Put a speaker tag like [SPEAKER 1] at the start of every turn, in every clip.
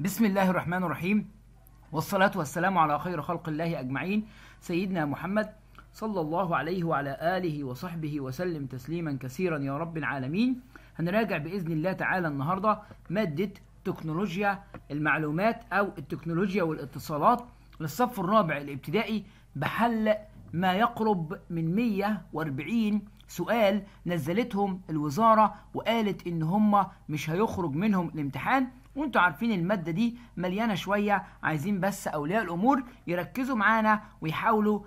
[SPEAKER 1] بسم الله الرحمن الرحيم والصلاة والسلام على خير خلق الله أجمعين سيدنا محمد صلى الله عليه وعلى آله وصحبه وسلم تسليما كثيرا يا رب العالمين هنراجع بإذن الله تعالى النهاردة مادة تكنولوجيا المعلومات أو التكنولوجيا والاتصالات للصف الرابع الابتدائي بحل ما يقرب من 140 سؤال نزلتهم الوزارة وقالت إن هم مش هيخرج منهم الامتحان وانتوا عارفين المادة دي مليانة شوية عايزين بس أولياء الأمور يركزوا معانا ويحاولوا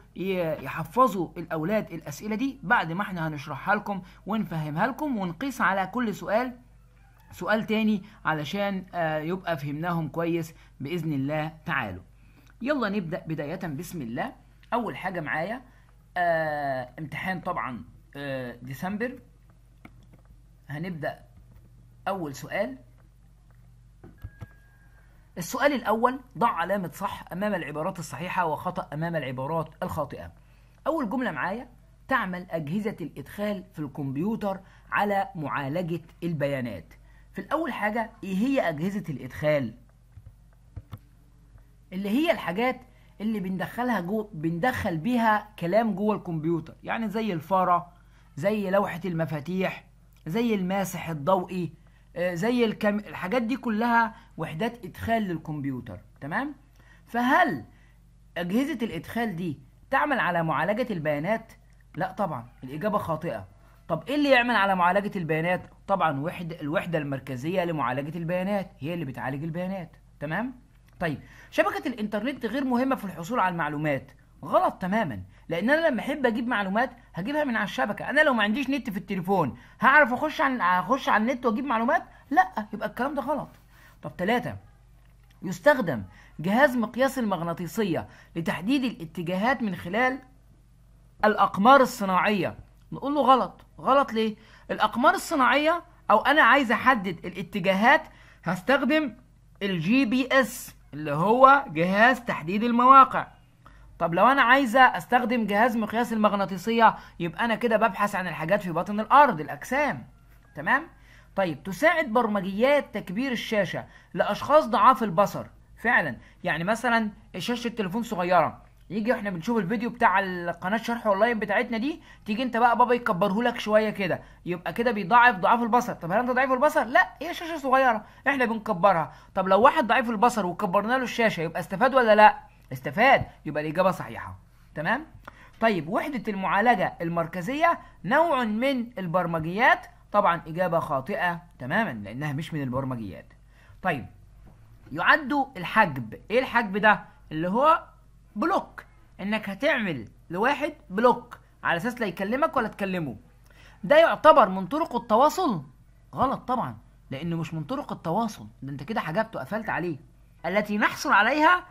[SPEAKER 1] يحفظوا الأولاد الأسئلة دي بعد ما احنا هنشرحها لكم ونفهمها لكم ونقيس على كل سؤال سؤال تاني علشان آه، يبقى فهمناهم كويس بإذن الله تعالوا يلا نبدأ بداية بسم الله أول حاجة معايا آه، امتحان طبعا آه، ديسمبر هنبدأ أول سؤال السؤال الأول ضع علامة صح أمام العبارات الصحيحة وخطأ أمام العبارات الخاطئة أول جملة معايا تعمل أجهزة الإدخال في الكمبيوتر على معالجة البيانات في الأول حاجة إيه هي أجهزة الإدخال اللي هي الحاجات اللي بندخلها جو بندخل بيها كلام جوه الكمبيوتر يعني زي الفاره زي لوحه المفاتيح زي الماسح الضوئي آه، زي الكم... الحاجات دي كلها وحدات ادخال للكمبيوتر تمام فهل اجهزه الادخال دي تعمل على معالجه البيانات لا طبعا الاجابه خاطئه طب ايه اللي يعمل على معالجه البيانات طبعا وحده الوحده المركزيه لمعالجه البيانات هي اللي بتعالج البيانات تمام طيب شبكه الانترنت غير مهمه في الحصول على المعلومات غلط تماما لان انا لما احب اجيب معلومات هجيبها من على الشبكه انا لو ما عنديش نت في التليفون هعرف اخش عن اخش على النت واجيب معلومات لا يبقى الكلام ده غلط طب ثلاثة يستخدم جهاز مقياس المغناطيسيه لتحديد الاتجاهات من خلال الاقمار الصناعيه نقول له غلط غلط ليه الاقمار الصناعيه او انا عايز احدد الاتجاهات هستخدم الجي بي اس اللي هو جهاز تحديد المواقع طب لو انا عايزه استخدم جهاز مقياس المغناطيسيه يبقى انا كده ببحث عن الحاجات في باطن الارض الاجسام تمام طيب تساعد برمجيات تكبير الشاشه لاشخاص ضعاف البصر فعلا يعني مثلا شاشه التليفون صغيره يجي احنا بنشوف الفيديو بتاع القناه شرح اونلاين بتاعتنا دي تيجي انت بقى بابا يكبره لك شويه كده يبقى كده بيضعف ضعاف البصر طب هل انت ضعيف البصر لا هي شاشه صغيره احنا بنكبرها طب لو واحد ضعيف البصر وكبرنا له الشاشه يبقى استفاد ولا لا استفاد يبقى الإجابة صحيحة تمام طيب وحدة المعالجة المركزية نوع من البرمجيات طبعا إجابة خاطئة تماما لأنها مش من البرمجيات طيب يعد الحجب إيه الحجب ده اللي هو بلوك إنك هتعمل لواحد بلوك على أساس لا يكلمك ولا تكلمه ده يعتبر من طرق التواصل غلط طبعا لأنه مش من طرق التواصل ده أنت كده حجبته قفلت عليه التي نحصل عليها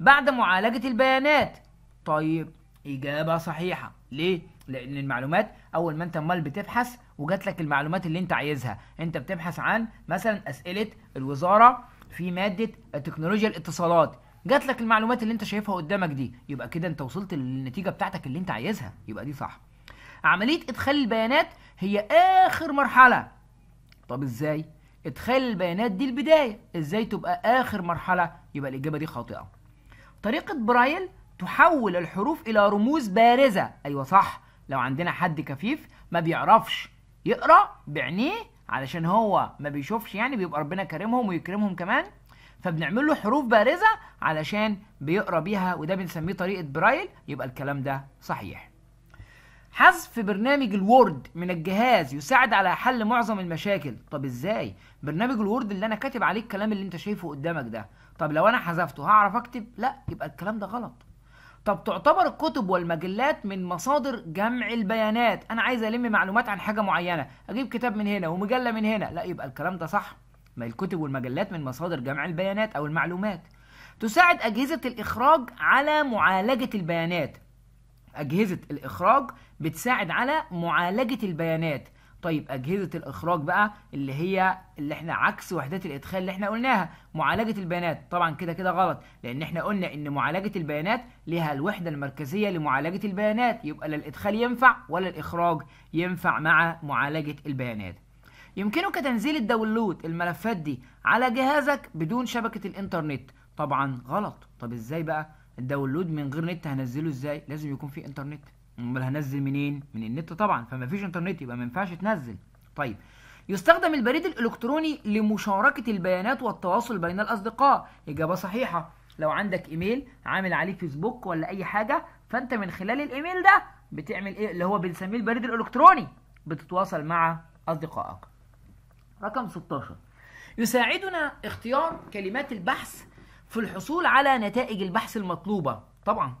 [SPEAKER 1] بعد معالجة البيانات طيب إجابة صحيحة ليه؟ لأن المعلومات أول ما أنت أمال بتبحث وجات لك المعلومات اللي أنت عايزها أنت بتبحث عن مثلا أسئلة الوزارة في مادة التكنولوجيا الاتصالات جات لك المعلومات اللي أنت شايفها قدامك دي يبقى كده أنت وصلت للنتيجة بتاعتك اللي أنت عايزها يبقى دي صح عملية إدخال البيانات هي آخر مرحلة طب إزاي؟ إدخال البيانات دي البداية إزاي تبقى آخر مرحلة يبقى الإجابة دي خاطئة طريقة برايل تحول الحروف إلى رموز بارزة أيوة صح لو عندنا حد كفيف ما بيعرفش يقرأ بعينيه علشان هو ما بيشوفش يعني بيبقى ربنا كرمهم ويكرمهم كمان فبنعمل له حروف بارزة علشان بيقرأ بيها وده بنسميه طريقة برايل يبقى الكلام ده صحيح حذف برنامج الوورد من الجهاز يساعد على حل معظم المشاكل طب ازاي برنامج الوورد اللي انا كاتب عليه الكلام اللي انت شايفه قدامك ده طب لو انا حذفته هعرف اكتب لا يبقى الكلام ده غلط طب تعتبر الكتب والمجلات من مصادر جمع البيانات انا عايز الم معلومات عن حاجه معينه اجيب كتاب من هنا ومجله من هنا لا يبقى الكلام ده صح ما الكتب والمجلات من مصادر جمع البيانات او المعلومات تساعد اجهزه الاخراج على معالجه البيانات اجهزه الاخراج بتساعد على معالجه البيانات طيب اجهزه الاخراج بقى اللي هي اللي احنا عكس وحدات الادخال اللي احنا قلناها معالجه البيانات طبعا كده كده غلط لان احنا قلنا ان معالجه البيانات لها الوحده المركزيه لمعالجه البيانات يبقى لا الادخال ينفع ولا الاخراج ينفع مع معالجه البيانات يمكنك تنزيل الداونلود الملفات دي على جهازك بدون شبكه الانترنت طبعا غلط طب ازاي بقى الداونلود من غير نت هنزله ازاي لازم يكون في انترنت امال هنزل منين من النت طبعا فما فيش انترنت يبقى ما ينفعش تنزل طيب يستخدم البريد الالكتروني لمشاركه البيانات والتواصل بين الاصدقاء اجابه صحيحه لو عندك ايميل عامل عليه فيسبوك ولا اي حاجه فانت من خلال الايميل ده بتعمل ايه اللي هو بنسميه البريد الالكتروني بتتواصل مع اصدقائك رقم 16 يساعدنا اختيار كلمات البحث في الحصول على نتائج البحث المطلوبه طبعا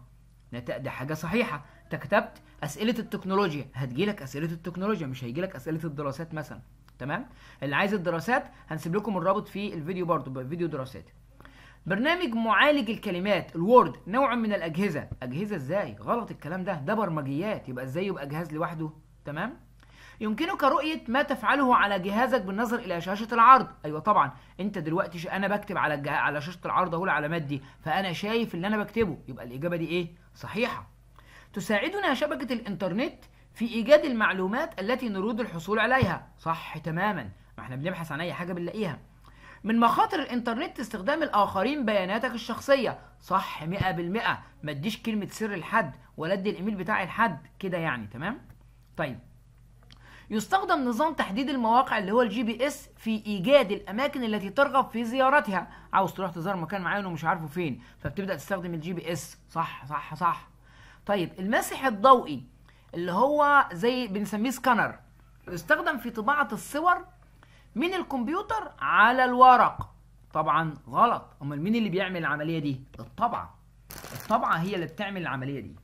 [SPEAKER 1] ده حاجه صحيحه انت كتبت اسئله التكنولوجيا هتجيلك اسئله التكنولوجيا مش هيجيلك اسئله الدراسات مثلا تمام اللي عايز الدراسات هنسيب لكم الرابط في الفيديو برضو فيديو دراسات برنامج معالج الكلمات الوورد نوع من الاجهزه اجهزه ازاي غلط الكلام ده ده برمجيات يبقى ازاي يبقى جهاز لوحده تمام يمكنك رؤية ما تفعله على جهازك بالنظر إلى شاشة العرض، أيوه طبعًا، أنت دلوقتي أنا بكتب على الجه... على شاشة العرض ايوه طبعا انت دلوقتي انا بكتب علي علي شاشه العرض اهو العلامات دي، فأنا شايف اللي أنا بكتبه، يبقى الإجابة دي إيه؟ صحيحة، تساعدنا شبكة الإنترنت في إيجاد المعلومات التي نريد الحصول عليها صح تماما ما احنا بنبحث عن أي حاجة بنلاقيها من مخاطر الإنترنت استخدام الآخرين بياناتك الشخصية صح 100% ما تديش كلمة سر لحد ولا ادي الإيميل بتاعي لحد كده يعني تمام طيب يستخدم نظام تحديد المواقع اللي هو الجي بي اس في ايجاد الاماكن التي ترغب في زيارتها عاوز تروح تزور مكان معين ومش عارفه فين فبتبدا تستخدم الجي بي اس صح صح صح طيب المسح الضوئي اللي هو زي بنسميه سكانر يستخدم في طباعة الصور من الكمبيوتر على الورق طبعا غلط امال مين اللي بيعمل العملية دي الطبعة الطبعة هي اللي بتعمل العملية دي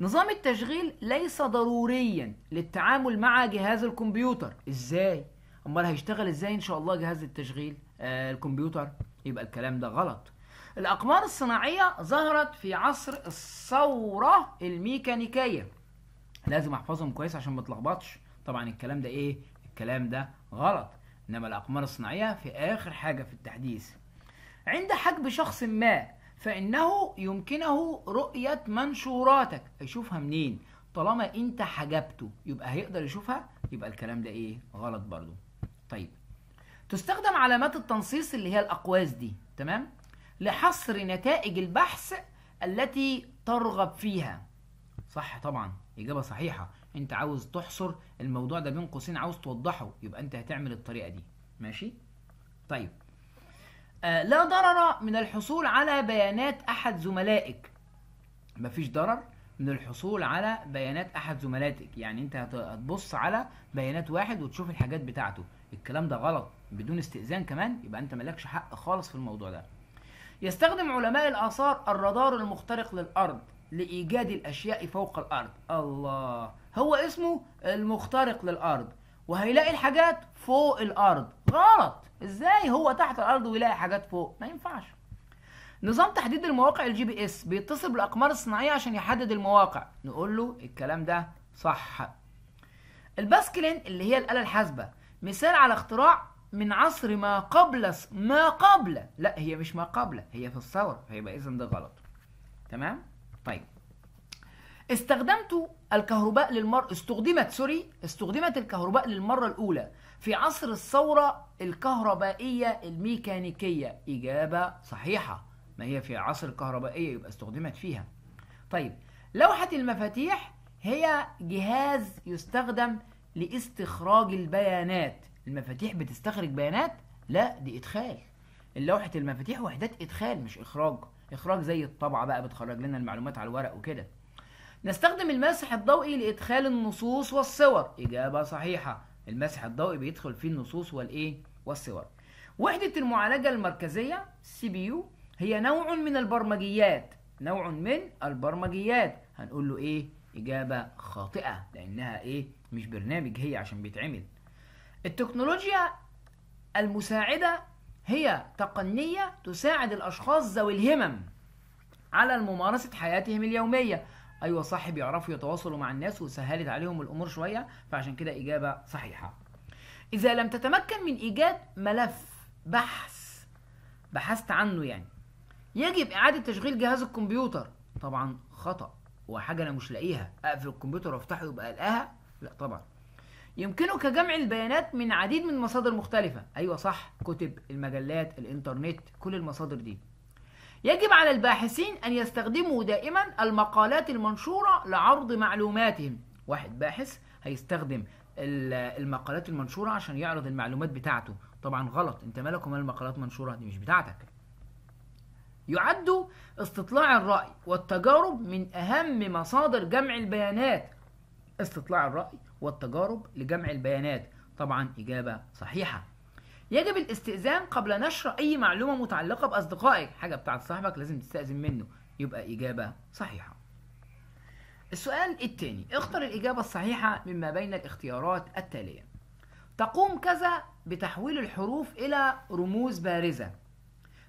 [SPEAKER 1] نظام التشغيل ليس ضروريا للتعامل مع جهاز الكمبيوتر ازاي امال هيشتغل ازاي ان شاء الله جهاز التشغيل آه الكمبيوتر يبقى الكلام ده غلط الأقمار الصناعية ظهرت في عصر الثورة الميكانيكية لازم أحفظهم كويس عشان ما تلخبطش طبعا الكلام ده إيه؟ الكلام ده غلط إنما الأقمار الصناعية في آخر حاجة في التحديث عند حجب شخص ما فإنه يمكنه رؤية منشوراتك يشوفها منين؟ طالما أنت حجبته يبقى هيقدر يشوفها يبقى الكلام ده إيه؟ غلط برضو طيب تستخدم علامات التنصيص اللي هي الأقواس دي تمام؟ لحصر نتائج البحث التي ترغب فيها صح طبعا إجابة صحيحة أنت عاوز تحصر الموضوع ده بين قوسين عاوز توضحه يبقى أنت هتعمل الطريقة دي ماشي طيب آه لا ضرر من الحصول على بيانات أحد زملائك مفيش ضرر من الحصول على بيانات احد زملائك يعني انت هتبص على بيانات واحد وتشوف الحاجات بتاعته الكلام ده غلط بدون استئذان كمان يبقى انت مالكش حق خالص في الموضوع ده يستخدم علماء الآثار الرادار المخترق للأرض لإيجاد الأشياء فوق الأرض الله هو اسمه المخترق للأرض وهيلاقي الحاجات فوق الأرض غلط إزاي هو تحت الأرض ويلاقي حاجات فوق ما ينفعش نظام تحديد المواقع الجي بي اس بيتصل بالأقمار الصناعية عشان يحدد المواقع نقول له الكلام ده صح الباسكلين اللي هي الآلة الحاسبة مثال على اختراع من عصر ما قبل ما قبل لا هي مش ما قبل هي في الثورة فيبقى إذا ده غلط تمام طيب استخدمت الكهرباء للمرة استخدمت سوري استخدمت الكهرباء للمرة الأولى في عصر الثورة الكهربائية الميكانيكية إجابة صحيحة ما هي في عصر الكهربائية يبقى استخدمت فيها طيب لوحة المفاتيح هي جهاز يستخدم لاستخراج البيانات المفاتيح بتستخرج بيانات لا دي ادخال اللوحة المفاتيح وحدات ادخال مش اخراج اخراج زي الطبعة بقى بتخرج لنا المعلومات على الورق وكده نستخدم المسح الضوئي لادخال النصوص والصور اجابة صحيحة المسح الضوئي بيدخل فيه النصوص والايه والصور وحدة المعالجة المركزية سي بي يو هي نوع من البرمجيات نوع من البرمجيات هنقول له ايه اجابة خاطئة لانها ايه مش برنامج هي عشان بيتعمل التكنولوجيا المساعدة هي تقنية تساعد الأشخاص ذوي الهمم على ممارسة حياتهم اليومية أيوة صح بيعرفوا يتواصلوا مع الناس وسهلت عليهم الأمور شوية فعشان كده إجابة صحيحة إذا لم تتمكن من إيجاد ملف بحث بحثت عنه يعني يجب إعادة تشغيل جهاز الكمبيوتر طبعا خطأ وحاجة أنا مش لاقيها أقفل الكمبيوتر وأفتحه يبقى ألقاها لا طبعا يمكنك جمع البيانات من عديد من مصادر مختلفة أيوة صح كتب المجلات الإنترنت كل المصادر دي يجب على الباحثين أن يستخدموا دائما المقالات المنشورة لعرض معلوماتهم واحد باحث هيستخدم المقالات المنشورة عشان يعرض المعلومات بتاعته طبعا غلط انت مالك ومال المقالات المنشورة دي مش بتاعتك يعد استطلاع الرأي والتجارب من أهم مصادر جمع البيانات استطلاع الرأي والتجارب لجمع البيانات طبعا إجابة صحيحة يجب الاستئذان قبل نشر أي معلومة متعلقة بأصدقائك حاجة بتاعة صاحبك لازم تستأذن منه يبقى إجابة صحيحة السؤال الثاني اختر الإجابة الصحيحة مما بين الاختيارات التالية تقوم كذا بتحويل الحروف إلى رموز بارزة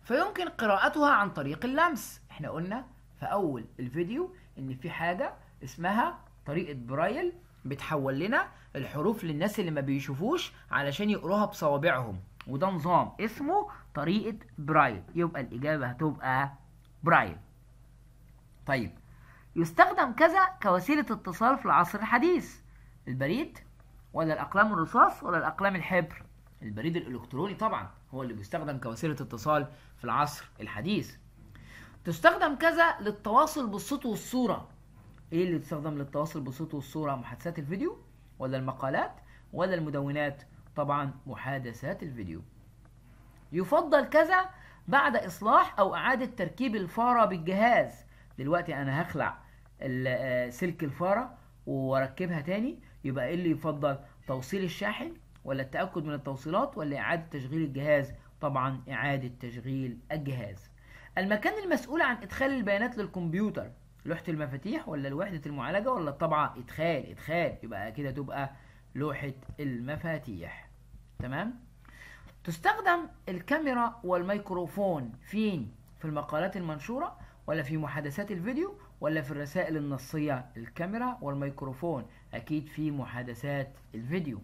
[SPEAKER 1] فيمكن قراءتها عن طريق اللمس احنا قلنا في أول الفيديو إن في حاجة اسمها طريقة برايل بتحول لنا الحروف للناس اللي ما بيشوفوش علشان يقروها بصوابعهم وده نظام اسمه طريقة برايل يبقى الإجابة هتبقى برايل طيب يستخدم كذا كوسيلة اتصال في العصر الحديث البريد ولا الأقلام الرصاص ولا الأقلام الحبر البريد الإلكتروني طبعا هو اللي بيستخدم كوسيلة اتصال في العصر الحديث تستخدم كذا للتواصل بالصوت والصورة ايه اللي بتستخدم للتواصل بالصوت والصوره محادثات الفيديو ولا المقالات ولا المدونات طبعا محادثات الفيديو يفضل كذا بعد اصلاح او اعاده تركيب الفاره بالجهاز دلوقتي انا هخلع آه، سلك الفاره واركبها تاني يبقى ايه اللي يفضل توصيل الشاحن ولا التاكد من التوصيلات ولا اعاده تشغيل الجهاز طبعا اعاده تشغيل الجهاز المكان المسؤول عن ادخال البيانات للكمبيوتر لوحه المفاتيح ولا لوحده المعالجه ولا الطبعه ادخال ادخال يبقى كده تبقى لوحه المفاتيح تمام تستخدم الكاميرا والميكروفون فين في المقالات المنشوره ولا في محادثات الفيديو ولا في الرسائل النصيه الكاميرا والميكروفون اكيد في محادثات الفيديو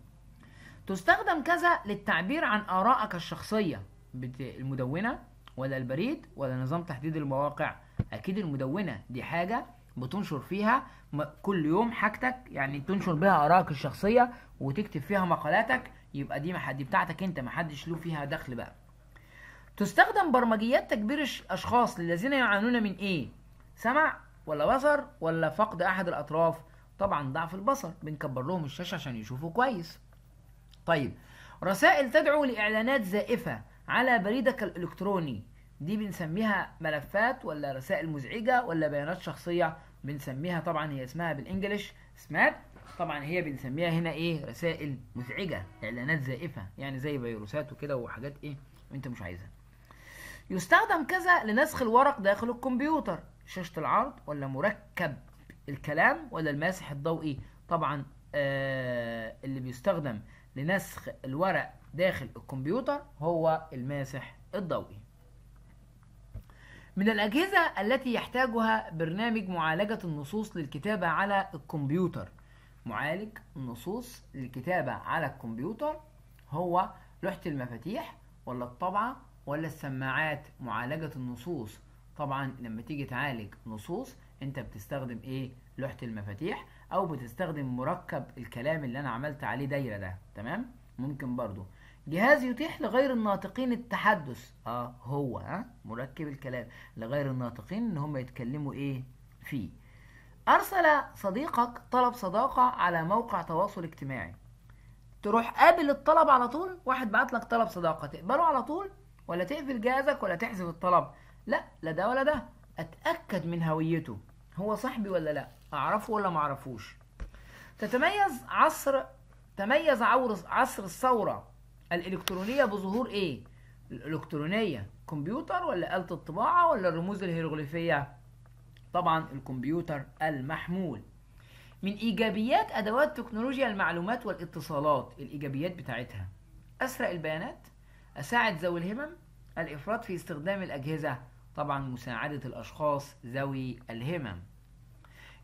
[SPEAKER 1] تستخدم كذا للتعبير عن آرائك الشخصية المدونة ولا البريد ولا نظام تحديد المواقع اكيد المدونه دي حاجه بتنشر فيها كل يوم حاجتك يعني تنشر بيها ارائك الشخصيه وتكتب فيها مقالاتك يبقى دي دي بتاعتك انت محدش له فيها دخل بقى تستخدم برمجيات تكبير الاشخاص الذين يعانون من ايه سمع ولا بصر ولا فقد احد الاطراف طبعا ضعف البصر بنكبر لهم الشاشه عشان يشوفوا كويس طيب رسائل تدعو لاعلانات زائفه على بريدك الالكتروني دي بنسميها ملفات ولا رسائل مزعجة ولا بيانات شخصية بنسميها طبعا هي اسمها بالانجلش سمات طبعا هي بنسميها هنا ايه رسائل مزعجة اعلانات زائفة يعني زي فيروسات وكده وحاجات ايه انت مش عايزها يستخدم كذا لنسخ الورق داخل الكمبيوتر شاشة العرض ولا مركب الكلام ولا الماسح الضوئي طبعا آه اللي بيستخدم لنسخ الورق داخل الكمبيوتر هو الماسح الضوئي من الأجهزة التي يحتاجها برنامج معالجة النصوص للكتابة على الكمبيوتر معالج النصوص للكتابة على الكمبيوتر هو لوحة المفاتيح ولا الطبعة ولا السماعات معالجة النصوص طبعا لما تيجي تعالج نصوص انت بتستخدم ايه لوحة المفاتيح او بتستخدم مركب الكلام اللي انا عملت عليه دايرة ده تمام ممكن برضو جهاز يتيح لغير الناطقين التحدث اه هو ها مركب الكلام لغير الناطقين ان هم يتكلموا ايه فيه ارسل صديقك طلب صداقه على موقع تواصل اجتماعي تروح قابل الطلب على طول واحد بعت لك طلب صداقه تقبله على طول ولا تقفل جهازك ولا تحذف الطلب لا لا ده ولا ده اتاكد من هويته هو صاحبي ولا لا اعرفه ولا ما اعرفوش تتميز عصر تميز عصر الثوره الإلكترونية بظهور إيه؟ الإلكترونية كمبيوتر ولا آلة الطباعة ولا الرموز الهيروغليفية؟ طبعا الكمبيوتر المحمول من إيجابيات أدوات تكنولوجيا المعلومات والاتصالات الإيجابيات بتاعتها أسرع البيانات أساعد ذوي الهمم الإفراط في استخدام الأجهزة طبعا مساعدة الأشخاص ذوي الهمم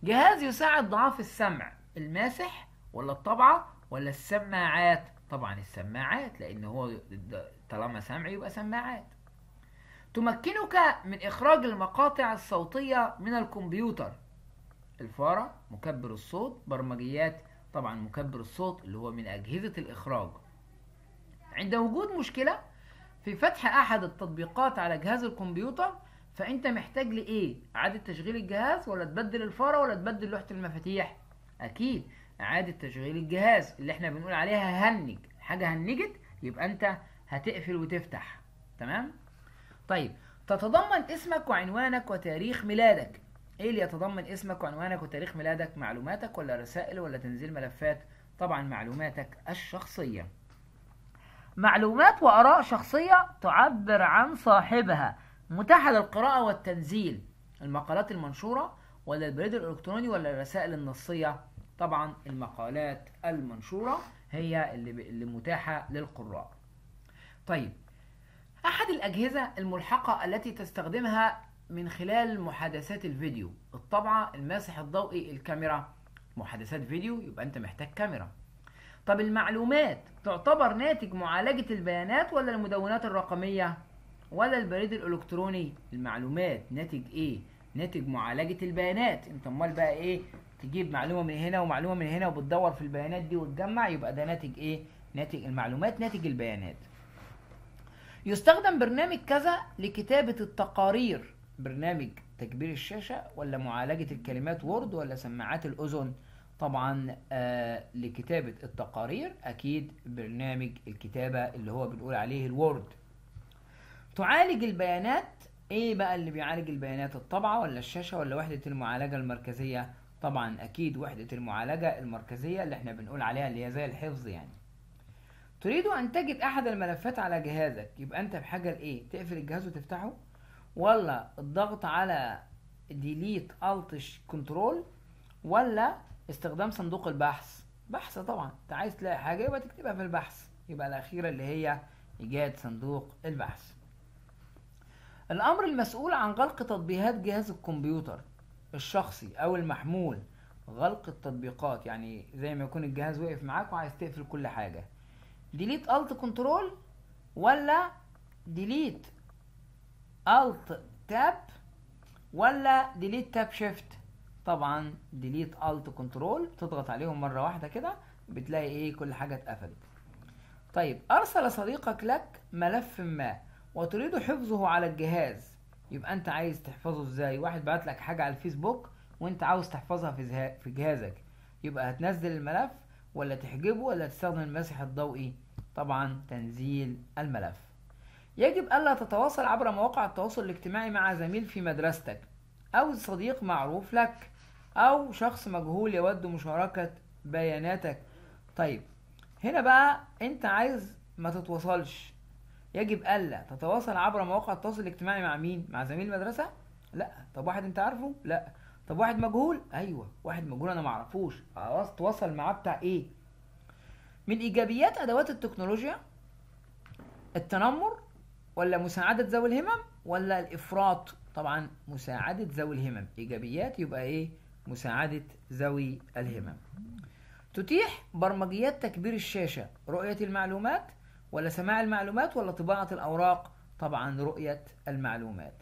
[SPEAKER 1] جهاز يساعد ضعاف السمع الماسح ولا الطبعة ولا السماعات طبعا السماعات لأن هو طالما سامع يبقى سماعات تمكنك من إخراج المقاطع الصوتية من الكمبيوتر الفارة مكبر الصوت برمجيات طبعا مكبر الصوت اللي هو من أجهزة الإخراج عند وجود مشكلة في فتح أحد التطبيقات على جهاز الكمبيوتر فأنت محتاج لإيه؟ إعادة تشغيل الجهاز ولا تبدل الفارة ولا تبدل لوحة المفاتيح؟ أكيد إعادة تشغيل الجهاز اللي احنا بنقول عليها هنج حاجة هنجت يبقى أنت هتقفل وتفتح تمام؟ طيب تتضمن اسمك وعنوانك وتاريخ ميلادك ايه اللي يتضمن اسمك وعنوانك وتاريخ ميلادك معلوماتك ولا رسائل ولا تنزيل ملفات طبعا معلوماتك الشخصية معلومات وآراء شخصية تعبر عن صاحبها متاحة للقراءة والتنزيل المقالات المنشورة ولا البريد الإلكتروني ولا الرسائل النصية طبعا المقالات المنشورة هي اللي, اللي متاحة للقراء طيب أحد الأجهزة الملحقة التي تستخدمها من خلال محادثات الفيديو الطبعة الماسح الضوئي الكاميرا محادثات فيديو يبقى أنت محتاج كاميرا طب المعلومات تعتبر ناتج معالجة البيانات ولا المدونات الرقمية ولا البريد الإلكتروني المعلومات ناتج إيه ناتج معالجة البيانات انت امال بقى ايه تجيب معلومه من هنا ومعلومه من هنا وبتدور في البيانات دي وتجمع يبقى ده ناتج ايه ناتج المعلومات ناتج البيانات يستخدم برنامج كذا لكتابه التقارير برنامج تكبير الشاشه ولا معالجه الكلمات وورد ولا سماعات الاذن طبعا آه لكتابه التقارير اكيد برنامج الكتابه اللي هو بنقول عليه الوورد تعالج البيانات ايه بقى اللي بيعالج البيانات الطبعه ولا الشاشه ولا وحده المعالجه المركزيه طبعا اكيد وحده المعالجه المركزيه اللي احنا بنقول عليها اللي هي زي الحفظ يعني تريد ان تجد احد الملفات على جهازك يبقى انت بحاجه لايه تقفل الجهاز وتفتحه ولا الضغط على ديليت التش كنترول ولا استخدام صندوق البحث بحث طبعا انت عايز تلاقي حاجه يبقى تكتبها في البحث يبقى الاخيره اللي هي ايجاد صندوق البحث الامر المسؤول عن غلق تطبيقات جهاز الكمبيوتر الشخصي او المحمول غلق التطبيقات يعني زي ما يكون الجهاز وقف معاك وعايز تقفل كل حاجه ديليت الت كنترول ولا ديليت الت تاب ولا ديليت تاب شيفت طبعا ديليت الت كنترول تضغط عليهم مره واحده كده بتلاقي ايه كل حاجه اتقفلت طيب ارسل صديقك لك ملف ما وتريد حفظه على الجهاز يبقى انت عايز تحفظه ازاي واحد بعت لك حاجه على الفيسبوك وانت عاوز تحفظها في في جهازك يبقى هتنزل الملف ولا تحجبه ولا تستخدم المسح الضوئي طبعا تنزيل الملف يجب الا تتواصل عبر مواقع التواصل الاجتماعي مع زميل في مدرستك او صديق معروف لك او شخص مجهول يود مشاركه بياناتك طيب هنا بقى انت عايز ما تتواصلش يجب الا تتواصل عبر مواقع التواصل الاجتماعي مع مين مع زميل المدرسه لا طب واحد انت عارفه لا طب واحد مجهول ايوه واحد مجهول انا معرفوش اتواصل معاه بتاع ايه من ايجابيات ادوات التكنولوجيا التنمر ولا مساعده ذوي الهمم ولا الافراط طبعا مساعده ذوي الهمم ايجابيات يبقى ايه مساعده ذوي الهمم تتيح برمجيات تكبير الشاشه رؤيه المعلومات ولا سماع المعلومات ولا طباعة الأوراق طبعا رؤية المعلومات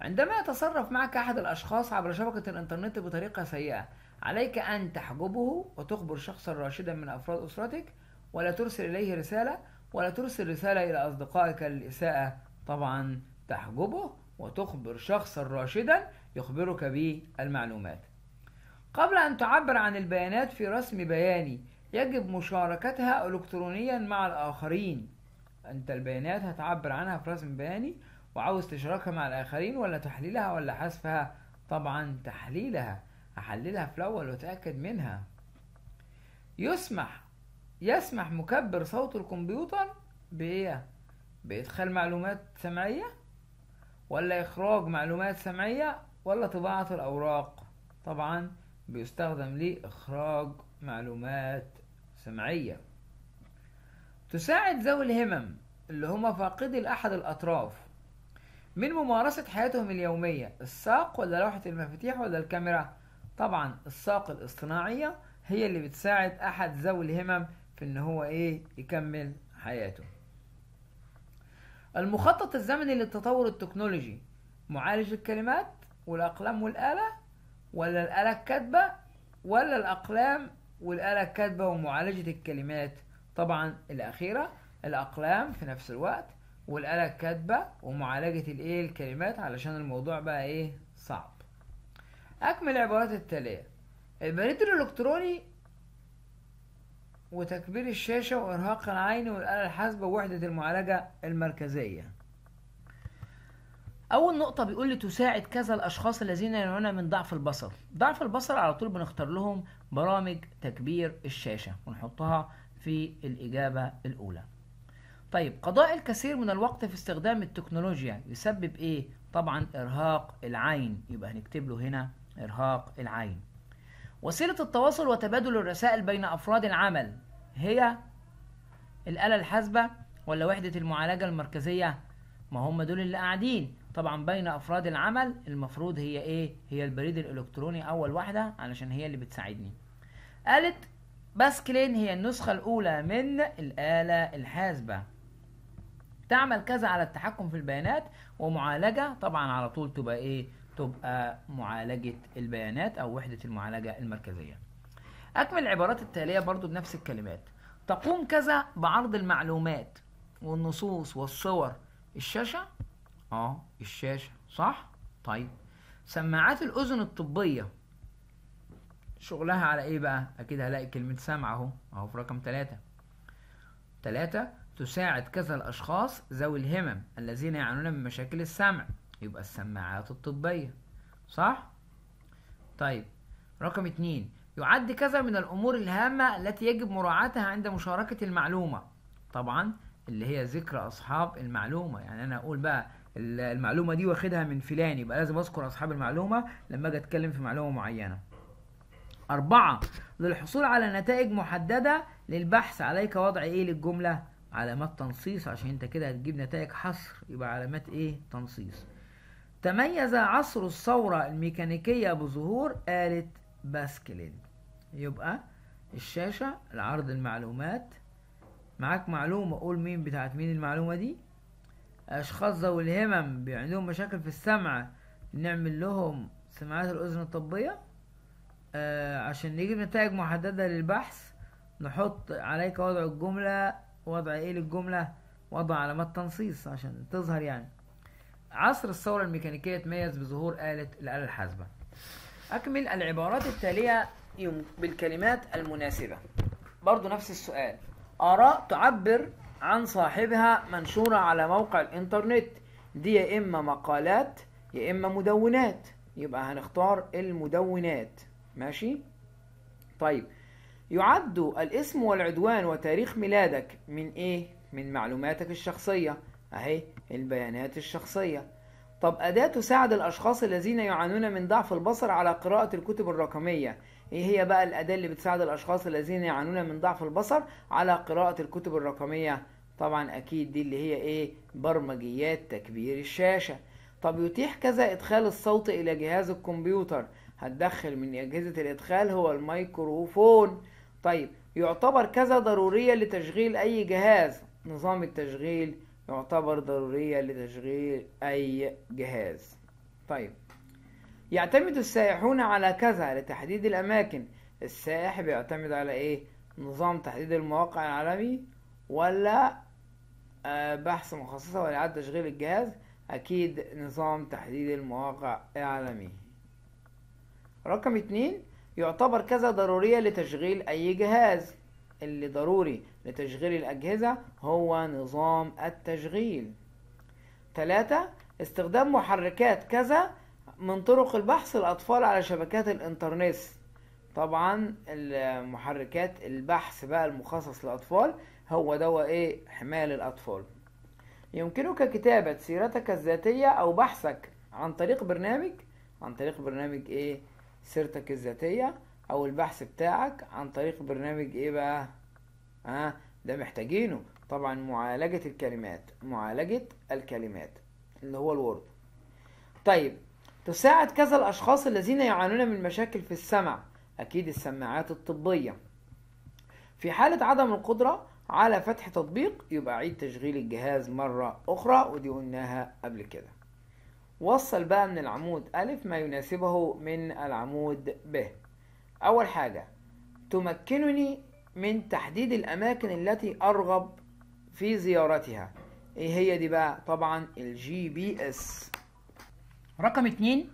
[SPEAKER 1] عندما يتصرف معك أحد الأشخاص عبر شبكة الإنترنت بطريقة سيئة عليك أن تحجبه وتخبر شخصا راشدا من أفراد أسرتك ولا ترسل إليه رسالة ولا ترسل رسالة إلى أصدقائك للإساءة طبعا تحجبه وتخبر شخصا راشدا يخبرك بالمعلومات قبل أن تعبر عن البيانات في رسم بياني يجب مشاركتها إلكترونيا مع الآخرين أنت البيانات هتعبر عنها في رسم بياني وعاوز تشاركها مع الآخرين ولا تحليلها ولا حذفها طبعا تحليلها احللها في الأول وأتأكد منها يسمح يسمح مكبر صوت الكمبيوتر بإيه؟ بإدخال معلومات سمعية ولا إخراج معلومات سمعية ولا طباعة الأوراق طبعا بيستخدم لإخراج معلومات سمعية تساعد ذوي الهمم اللي هما فاقدي لأحد الأطراف من ممارسة حياتهم اليومية الساق ولا لوحة المفاتيح ولا الكاميرا طبعا الساق الاصطناعية هي اللي بتساعد أحد ذوي الهمم في إن هو إيه يكمل حياته المخطط الزمني للتطور التكنولوجي معالج الكلمات والأقلام والآلة ولا الآلة الكاتبة ولا الأقلام والآلة الكاتبة ومعالجة الكلمات طبعا الأخيرة الأقلام في نفس الوقت والآلة الكاتبة ومعالجة الإيه الكلمات علشان الموضوع بقى إيه صعب أكمل العبارات التالية البريد الإلكتروني وتكبير الشاشة وإرهاق العين والآلة الحاسبة ووحدة المعالجة المركزية اول نقطه بيقول لي تساعد كذا الاشخاص الذين يعانون من ضعف البصر ضعف البصر على طول بنختار لهم برامج تكبير الشاشه ونحطها في الاجابه الاولى طيب قضاء الكثير من الوقت في استخدام التكنولوجيا يعني يسبب ايه طبعا ارهاق العين يبقى هنكتب له هنا ارهاق العين وسيله التواصل وتبادل الرسائل بين افراد العمل هي الاله الحاسبه ولا وحده المعالجه المركزيه ما هم دول اللي قاعدين طبعا بين افراد العمل المفروض هي ايه هي البريد الالكتروني اول واحده علشان هي اللي بتساعدني قالت باسكلين هي النسخه الاولى من الاله الحاسبه تعمل كذا على التحكم في البيانات ومعالجه طبعا على طول تبقى ايه تبقى معالجه البيانات او وحده المعالجه المركزيه اكمل العبارات التاليه برضو بنفس الكلمات تقوم كذا بعرض المعلومات والنصوص والصور الشاشه اه الشاشة صح طيب سماعات الأذن الطبية شغلها على ايه بقى اكيد هلاقي كلمة سمع اهو اهو في رقم ثلاثة ثلاثة تساعد كذا الأشخاص ذوي الهمم الذين يعانون من مشاكل السمع يبقى السماعات الطبية صح؟ طيب رقم اتنين يعد كذا من الأمور الهامة التي يجب مراعاتها عند مشاركة المعلومة طبعا اللي هي ذكر أصحاب المعلومة يعني أنا أقول بقى المعلومه دي واخدها من فلان يبقى لازم اذكر اصحاب المعلومه لما اجي اتكلم في معلومه معينه أربعة للحصول على نتائج محددة للبحث عليك وضع إيه للجملة علامات تنصيص عشان أنت كده هتجيب نتائج حصر يبقى علامات إيه تنصيص تميز عصر الثورة الميكانيكية بظهور آلة باسكلين يبقى الشاشة العرض المعلومات معاك معلومة قول مين بتاعت مين المعلومة دي أشخاص ذوي الهمم عندهم مشاكل في السمع نعمل لهم سماعات الأذن الطبية آه عشان نجيب نتائج محددة للبحث نحط عليك وضع الجملة وضع ايه للجملة وضع علامات تنصيص عشان تظهر يعني عصر الثورة الميكانيكية تميز بظهور آلة الآلة الحاسبة أكمل العبارات التالية بالكلمات المناسبة برضو نفس السؤال آراء تعبر عن صاحبها منشورة على موقع الإنترنت دي يا إما مقالات يا إما مدونات يبقى هنختار المدونات ماشي طيب يعد الاسم والعدوان وتاريخ ميلادك من إيه؟ من معلوماتك الشخصية أهي البيانات الشخصية طب أداة تساعد الأشخاص الذين يعانون من ضعف البصر على قراءة الكتب الرقمية إيه هي بقى الأداة اللي بتساعد الأشخاص الذين يعانون من ضعف البصر على قراءة الكتب الرقمية طبعا أكيد دي اللي هي إيه برمجيات تكبير الشاشة طب يتيح كذا إدخال الصوت إلى جهاز الكمبيوتر هتدخل من أجهزة الإدخال هو الميكروفون طيب يعتبر كذا ضرورية لتشغيل أي جهاز نظام التشغيل يعتبر ضرورية لتشغيل أي جهاز طيب يعتمد السائحون على كذا لتحديد الأماكن السائح بيعتمد على إيه نظام تحديد المواقع العالمي ولا آه، بحث مخصصة وإعادة تشغيل الجهاز أكيد نظام تحديد المواقع العالمي رقم اتنين يعتبر كذا ضرورية لتشغيل أي جهاز اللي ضروري لتشغيل الأجهزة هو نظام التشغيل تلاتة استخدام محركات كذا من طرق البحث الأطفال على شبكات الإنترنت طبعا محركات البحث بقى المخصص للأطفال هو دوا إيه حماية للأطفال يمكنك كتابة سيرتك الذاتية أو بحثك عن طريق برنامج عن طريق برنامج إيه سيرتك الذاتية أو البحث بتاعك عن طريق برنامج إيه بقى آه ده محتاجينه طبعا معالجة الكلمات معالجة الكلمات اللي هو الوورد طيب تساعد كذا الأشخاص الذين يعانون من مشاكل في السمع أكيد السماعات الطبية في حالة عدم القدرة على فتح تطبيق يبقى عيد تشغيل الجهاز مرة أخرى ودي قلناها قبل كده وصل بقى من العمود أ ما يناسبه من العمود ب أول حاجة تمكنني من تحديد الأماكن التي أرغب في زيارتها إيه هي دي بقى طبعا الجي بي اس رقم اتنين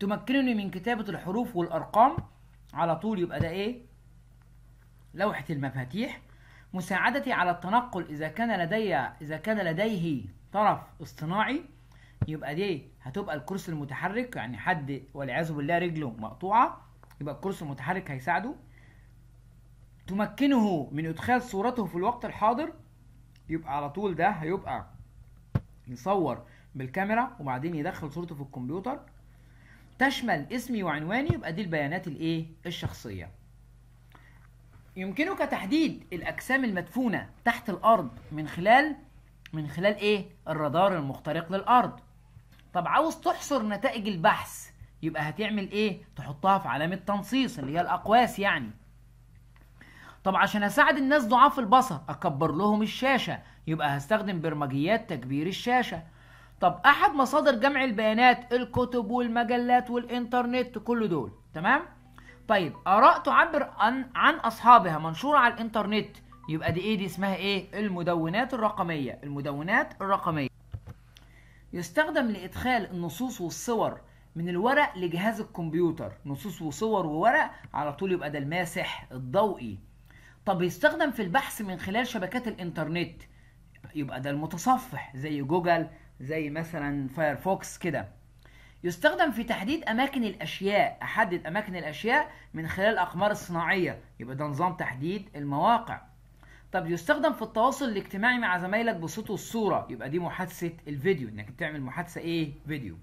[SPEAKER 1] تمكنني من كتابة الحروف والأرقام على طول يبقى ده إيه؟ لوحة المفاتيح مساعدتي على التنقل إذا كان لدي إذا كان لديه طرف اصطناعي يبقى دي هتبقى الكرسي المتحرك يعني حد والعياذ بالله رجله مقطوعة يبقى الكرسي المتحرك هيساعده تمكنه من إدخال صورته في الوقت الحاضر يبقى على طول ده هيبقى يصور بالكاميرا وبعدين يدخل صورته في الكمبيوتر تشمل اسمي وعنواني يبقى دي البيانات الايه الشخصيه يمكنك تحديد الاجسام المدفونه تحت الارض من خلال من خلال ايه الرادار المخترق للارض طب عاوز تحصر نتائج البحث يبقى هتعمل ايه تحطها في علامه تنصيص اللي هي الاقواس يعني طب عشان اساعد الناس ضعاف البصر اكبر لهم الشاشه يبقى هستخدم برمجيات تكبير الشاشه طب احد مصادر جمع البيانات الكتب والمجلات والانترنت كل دول تمام طيب اراء تعبر عن عن اصحابها منشوره على الانترنت يبقى دي ايه دي اسمها ايه المدونات الرقميه المدونات الرقميه يستخدم لادخال النصوص والصور من الورق لجهاز الكمبيوتر نصوص وصور وورق على طول يبقى ده الماسح الضوئي طب يستخدم في البحث من خلال شبكات الانترنت يبقى ده المتصفح زي جوجل زي مثلا فايرفوكس كده يستخدم في تحديد اماكن الاشياء احدد اماكن الاشياء من خلال الاقمار الصناعيه يبقى ده نظام تحديد المواقع طب يستخدم في التواصل الاجتماعي مع زمايلك بالصوت والصوره يبقى دي محادثه الفيديو انك تعمل محادثه ايه فيديو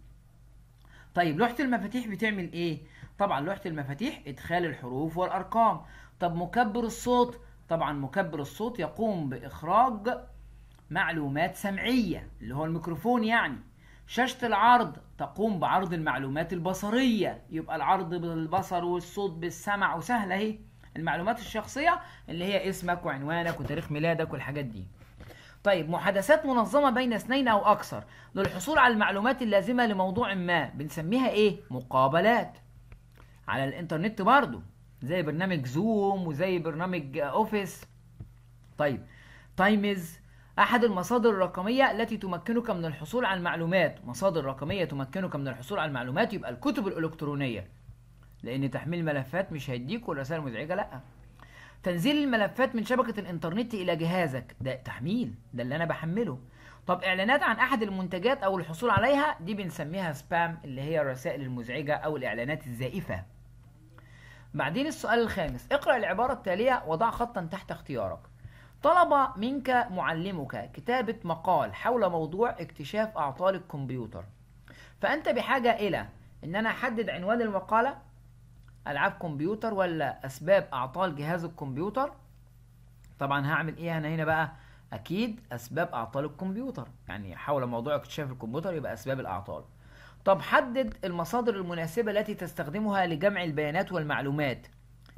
[SPEAKER 1] طيب لوحه المفاتيح بتعمل ايه طبعا لوحه المفاتيح ادخال الحروف والارقام طب مكبر الصوت طبعا مكبر الصوت يقوم باخراج معلومات سمعية اللي هو الميكروفون يعني شاشة العرض تقوم بعرض المعلومات البصرية يبقى العرض بالبصر والصوت بالسمع وسهلة اهي المعلومات الشخصية اللي هي اسمك وعنوانك وتاريخ ميلادك والحاجات دي طيب محادثات منظمة بين اثنين أو أكثر للحصول على المعلومات اللازمة لموضوع ما بنسميها إيه؟ مقابلات على الإنترنت برضو زي برنامج زوم وزي برنامج أوفيس طيب تايمز أحد المصادر الرقمية التي تمكنك من الحصول على المعلومات مصادر رقمية تمكنك من الحصول على المعلومات يبقى الكتب الإلكترونية لأن تحميل ملفات مش هيديك والرسائل المزعجة، لأ تنزيل الملفات من شبكة الإنترنت إلى جهازك ده تحميل ده اللي أنا بحمله طب إعلانات عن أحد المنتجات أو الحصول عليها دي بنسميها سبام اللي هي الرسائل المزعجة أو الإعلانات الزائفة بعدين السؤال الخامس اقرأ العبارة التالية وضع خطا تحت اختيارك طلب منك معلمك كتابة مقال حول موضوع اكتشاف أعطال الكمبيوتر فأنت بحاجة إلى إن أنا أحدد عنوان المقالة ألعاب كمبيوتر ولا أسباب أعطال جهاز الكمبيوتر طبعا هعمل إيه أنا هنا بقى أكيد أسباب أعطال الكمبيوتر يعني حول موضوع اكتشاف الكمبيوتر يبقى أسباب الأعطال طب حدد المصادر المناسبة التي تستخدمها لجمع البيانات والمعلومات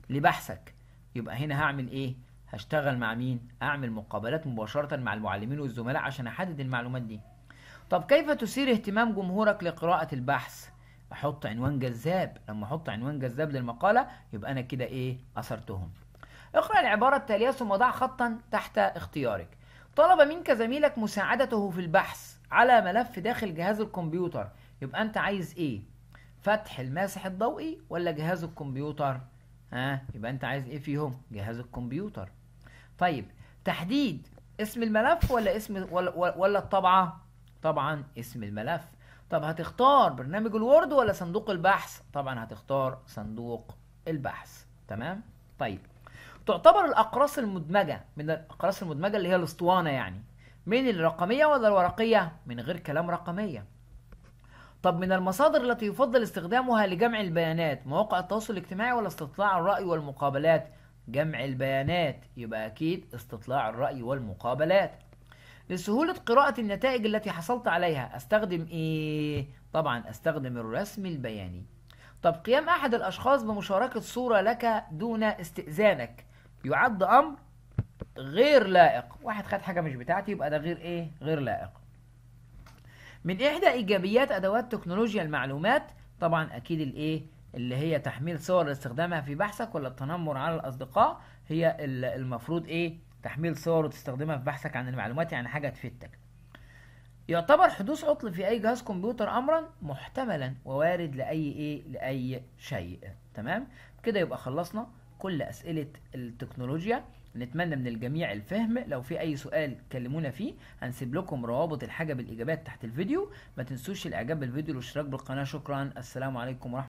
[SPEAKER 1] لبحثك يبقى هنا هعمل إيه هشتغل مع مين اعمل مقابلات مباشره مع المعلمين والزملاء عشان احدد المعلومات دي طب كيف تثير اهتمام جمهورك لقراءه البحث احط عنوان جذاب لما احط عنوان جذاب للمقاله يبقى انا كده ايه اثرتهم اقرا العباره التاليه ثم ضع خطا تحت اختيارك طلب منك زميلك مساعدته في البحث على ملف داخل جهاز الكمبيوتر يبقى انت عايز ايه فتح الماسح الضوئي ولا جهاز الكمبيوتر ها يبقى انت عايز ايه فيهم جهاز الكمبيوتر طيب تحديد اسم الملف ولا اسم ولا, ولا الطبعه طبعا اسم الملف طب هتختار برنامج الوورد ولا صندوق البحث طبعا هتختار صندوق البحث تمام طيب تعتبر الاقراص المدمجه من الاقراص المدمجه اللي هي الاسطوانه يعني من الرقميه ولا الورقيه من غير كلام رقميه طب من المصادر التي يفضل استخدامها لجمع البيانات مواقع التواصل الاجتماعي ولا استطلاع الرأي والمقابلات جمع البيانات يبقى أكيد استطلاع الرأي والمقابلات لسهولة قراءة النتائج التي حصلت عليها أستخدم إيه؟ طبعا أستخدم الرسم البياني طب قيام أحد الأشخاص بمشاركة صورة لك دون استئذانك يعد أمر غير لائق واحد خد حاجة مش بتاعتي يبقى ده غير إيه؟ غير لائق من إحدى إيجابيات أدوات تكنولوجيا المعلومات طبعا أكيد الإيه؟ اللي هي تحميل صور لاستخدامها في بحثك ولا التنمر على الأصدقاء هي المفروض إيه تحميل صور وتستخدمها في بحثك عن المعلومات يعني حاجة تفيدك يعتبر حدوث عطل في أي جهاز كمبيوتر أمرا محتملا ووارد لأي إيه لأي شيء تمام كده يبقى خلصنا كل أسئلة التكنولوجيا نتمنى من الجميع الفهم لو في اي سؤال كلمونا فيه هنسيب لكم روابط الحاجه بالاجابات تحت الفيديو ما تنسوش الاعجاب بالفيديو والاشتراك بالقناه شكرا السلام عليكم ورحمه